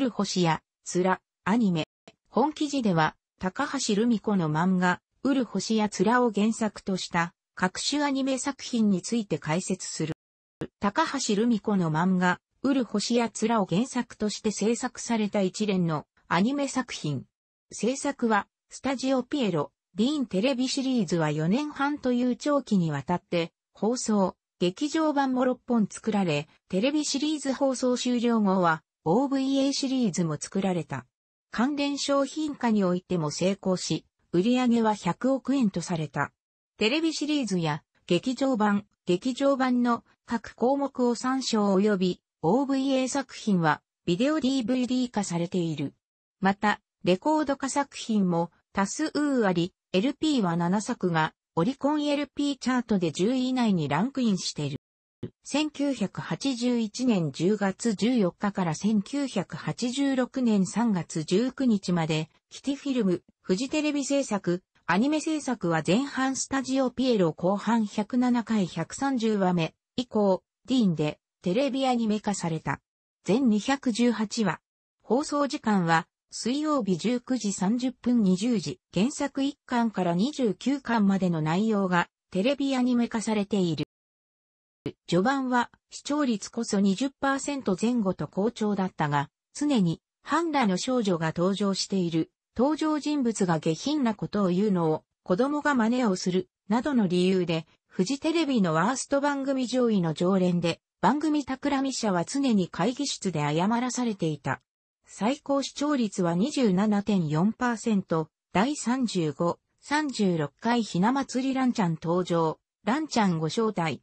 る星や、つら、アニメ、本記事では、高橋留美子の漫画、うる星やつらを原作とした各種アニメ作品について解説する。高橋留美子の漫画、うる星やつらを原作として制作された一連のアニメ作品。制作は、スタジオピエロ、ディーンテレビシリーズは4年半という長期にわたって放送、劇場版も6本作られ、テレビシリーズ放送終了後は OVA シリーズも作られた。関連商品化においても成功し、売上は100億円とされた。テレビシリーズや劇場版、劇場版の各項目を参照及び OVA 作品はビデオ DVD 化されている。また、レコード化作品も多数あり、LP は7作がオリコン LP チャートで10位以内にランクインしている。1981年10月14日から1986年3月19日まで、キティフィルム、フジテレビ制作、アニメ制作は前半スタジオピエロ後半107回130話目以降、ディーンでテレビアニメ化された。全218話。放送時間は水曜日19時30分20時、原作1巻から29巻までの内容がテレビアニメ化されている。序盤は視聴率こそ20%前後と好調だったが、常にハンラの少女が登場している、登場人物が下品なことを言うのを子供が真似をする、などの理由で、フジテレビのワースト番組上位の常連で、番組企み者は常に会議室で謝らされていた。最高視聴率は27.4%、第35、36回ひな祭りランちゃん登場、ランちゃんご招待、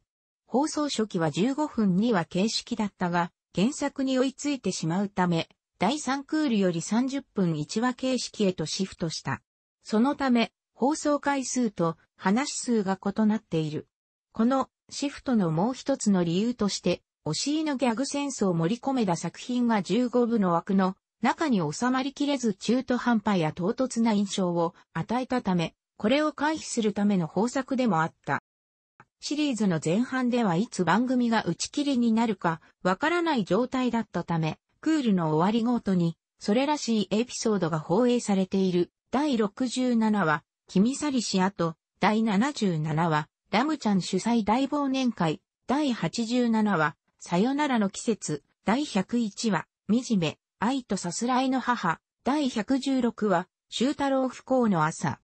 放送初期は15分には形式だったが、原作に追いついてしまうため、第3クールより30分1話形式へとシフトした。そのため、放送回数と話数が異なっている。このシフトのもう一つの理由として、押しのギャグセンスを盛り込めた作品が15部の枠の中に収まりきれず中途半端や唐突な印象を与えたため、これを回避するための方策でもあった。シリーズの前半ではいつ番組が打ち切りになるかわからない状態だったため、クールの終わりごとに、それらしいエピソードが放映されている。第67話、君去りし後、と、第77話、ラムちゃん主催大忘年会、第87話、さよならの季節、第101話、惨め、愛とさすらいの母、第116話、修太郎不幸の朝、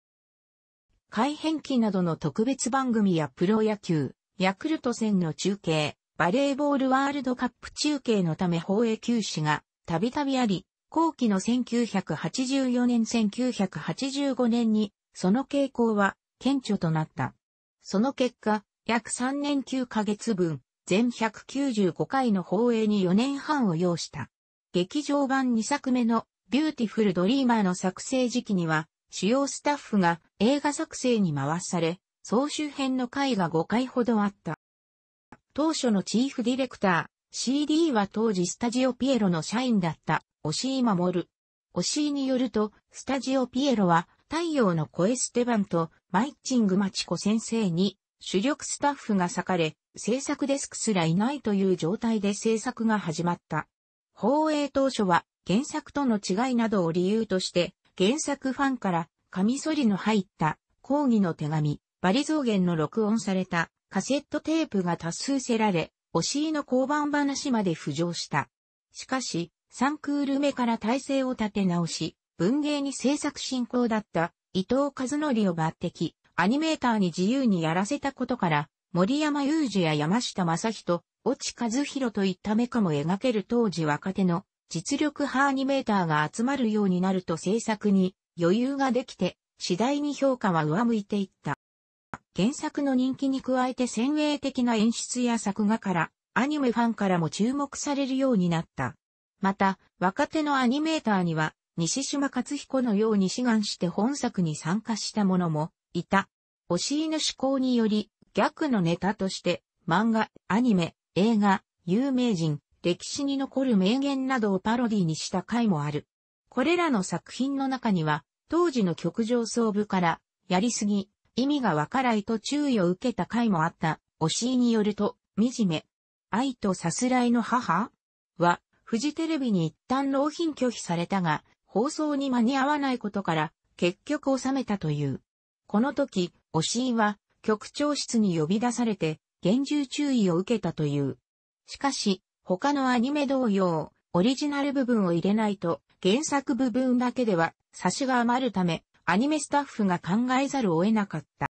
改変期などの特別番組やプロ野球、ヤクルト戦の中継、バレーボールワールドカップ中継のため放映休止がたびたびあり、後期の1984年1985年に、その傾向は顕著となった。その結果、約3年9ヶ月分、全195回の放映に4年半を要した。劇場版2作目のビューティフルドリーマーの作成時期には、主要スタッフが映画作成に回され、総集編の回が5回ほどあった。当初のチーフディレクター、CD は当時スタジオピエロの社員だった、押井守。押井によると、スタジオピエロは、太陽の声ステバンと、マイッチングマチコ先生に、主力スタッフが裂かれ、制作デスクすらいないという状態で制作が始まった。放映当初は、原作との違いなどを理由として、原作ファンからカミソリの入った抗議の手紙、バリ増減の録音されたカセットテープが多数せられ、お尻の交番話まで浮上した。しかし、サンクール目から体制を立て直し、文芸に制作進行だった伊藤和則を抜擢、アニメーターに自由にやらせたことから、森山雄二や山下正人、落ち和弘といった目かも描ける当時若手の実力派アニメーターが集まるようになると制作に余裕ができて、次第に評価は上向いていった。原作の人気に加えて先鋭的な演出や作画から、アニメファンからも注目されるようになった。また、若手のアニメーターには、西島勝彦のように志願して本作に参加した者もいた。押しの思向により、逆のネタとして、漫画、アニメ、映画、有名人、歴史に残る名言などをパロディにした回もある。これらの作品の中には、当時の曲上層部から、やりすぎ、意味がわからいと注意を受けた回もあった、おしいによると、惨め。愛とさすらいの母は、フジテレビに一旦納品拒否されたが、放送に間に合わないことから、結局収めたという。この時、おしいは、局長室に呼び出されて、厳重注意を受けたという。しかし、他のアニメ同様、オリジナル部分を入れないと、原作部分だけでは、差しが余るため、アニメスタッフが考えざるを得なかった。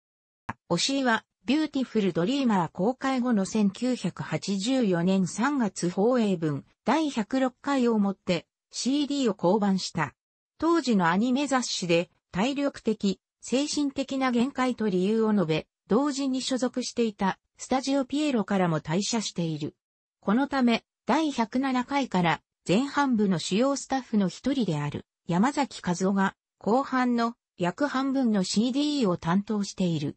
推しは、ビューティフルドリーマー公開後の1984年3月放映分第106回をもって CD を降板した。当時のアニメ雑誌で体力的、精神的な限界と理由を述べ、同時に所属していたスタジオピエロからも退社している。このため、第107回から前半部の主要スタッフの一人である山崎和夫が後半の約半分の CD を担当している。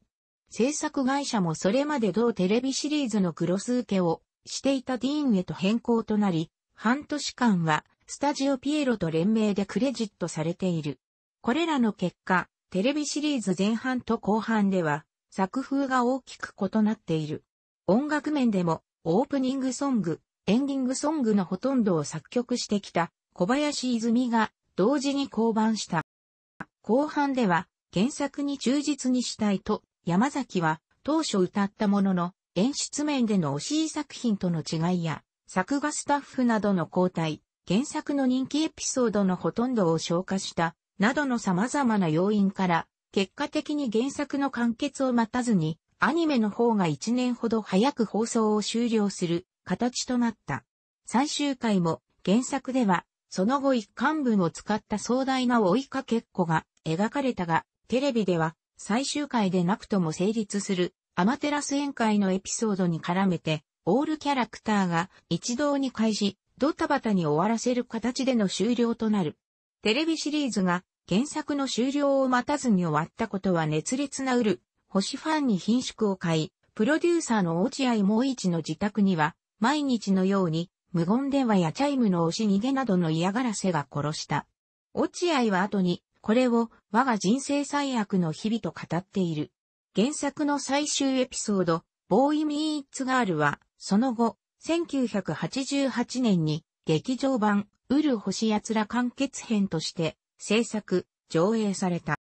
制作会社もそれまで同テレビシリーズのクロス受けをしていたディーンへと変更となり、半年間はスタジオピエロと連名でクレジットされている。これらの結果、テレビシリーズ前半と後半では作風が大きく異なっている。音楽面でもオープニングソング、エンディングソングのほとんどを作曲してきた小林泉が同時に降板した。後半では原作に忠実にしたいと山崎は当初歌ったものの演出面での惜しい作品との違いや作画スタッフなどの交代、原作の人気エピソードのほとんどを消化したなどの様々な要因から結果的に原作の完結を待たずにアニメの方が1年ほど早く放送を終了する形となった。最終回も原作では、その後一巻分を使った壮大な追いかけっこが描かれたが、テレビでは最終回でなくとも成立するアマテラス宴会のエピソードに絡めて、オールキャラクターが一堂に会し、ドタバタに終わらせる形での終了となる。テレビシリーズが原作の終了を待たずに終わったことは熱烈なうる星ファンに品縮を買い、プロデューサーの落合もう一の自宅には、毎日のように、無言電話やチャイムの押し逃げなどの嫌がらせが殺した。落合は後に、これを我が人生最悪の日々と語っている。原作の最終エピソード、ボーイ・ミー・イッツ・ガールは、その後、1988年に劇場版、ウル星奴ら完結編として制作、上映された。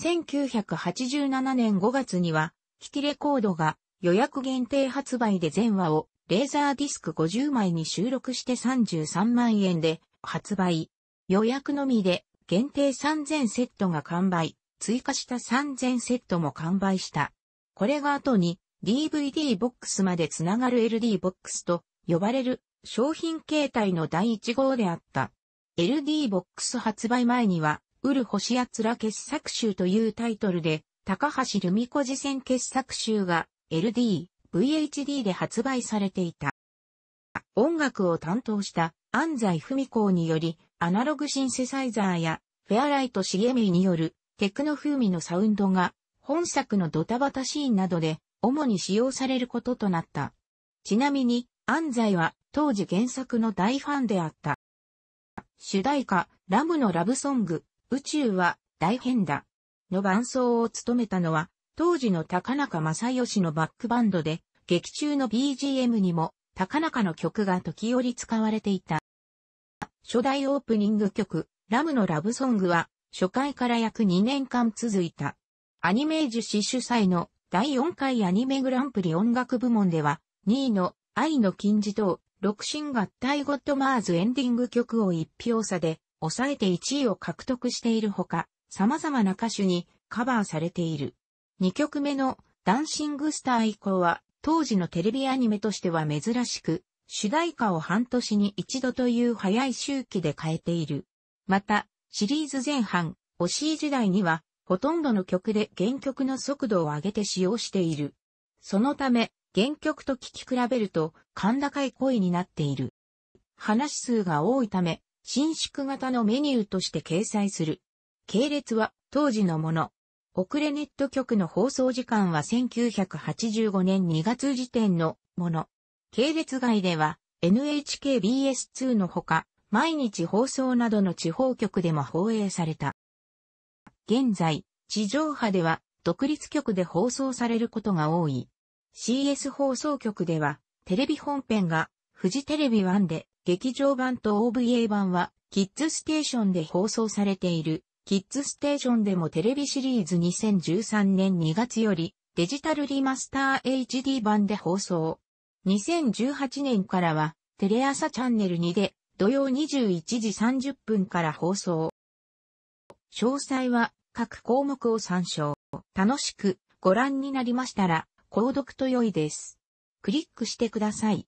1987年5月には、引きレコードが予約限定発売で全話をレーザーディスク50枚に収録して33万円で発売。予約のみで限定3000セットが完売。追加した3000セットも完売した。これが後に DVD ボックスまでつながる LD ボックスと呼ばれる商品形態の第1号であった。LD ボックス発売前にはウル星やつら傑作集というタイトルで、高橋留美子次戦傑作集が LD、VHD で発売されていた。音楽を担当した安西文子により、アナログシンセサイザーやフェアライト茂美によるテクノ風味のサウンドが本作のドタバタシーンなどで主に使用されることとなった。ちなみに安西は当時原作の大ファンであった。主題歌、ラムのラブソング、宇宙は大変だ。の伴奏を務めたのは、当時の高中正義のバックバンドで、劇中の BGM にも高中の曲が時折使われていた。初代オープニング曲、ラムのラブソングは、初回から約2年間続いた。アニメージュ氏主催の第4回アニメグランプリ音楽部門では、2位の愛の金字塔、六神合体ゴッドマーズエンディング曲を一票差で抑えて1位を獲得しているほか、様々な歌手にカバーされている。2曲目のダンシングスター以降は、当時のテレビアニメとしては珍しく、主題歌を半年に一度という早い周期で変えている。また、シリーズ前半、惜しい時代には、ほとんどの曲で原曲の速度を上げて使用している。そのため、原曲と聴き比べると、感高い声になっている。話数が多いため、伸縮型のメニューとして掲載する。系列は当時のもの。遅れネット局の放送時間は1985年2月時点のもの。系列外では NHKBS2 のほか、毎日放送などの地方局でも放映された。現在、地上波では独立局で放送されることが多い。CS 放送局では、テレビ本編がフジテレビ1で、劇場版と OVA 版は、キッズステーションで放送されている。キッズステーションでもテレビシリーズ2013年2月より、デジタルリマスター HD 版で放送。2018年からは、テレ朝チャンネル2で、土曜21時30分から放送。詳細は、各項目を参照。楽しくご覧になりましたら、購読と良いです。クリックしてください。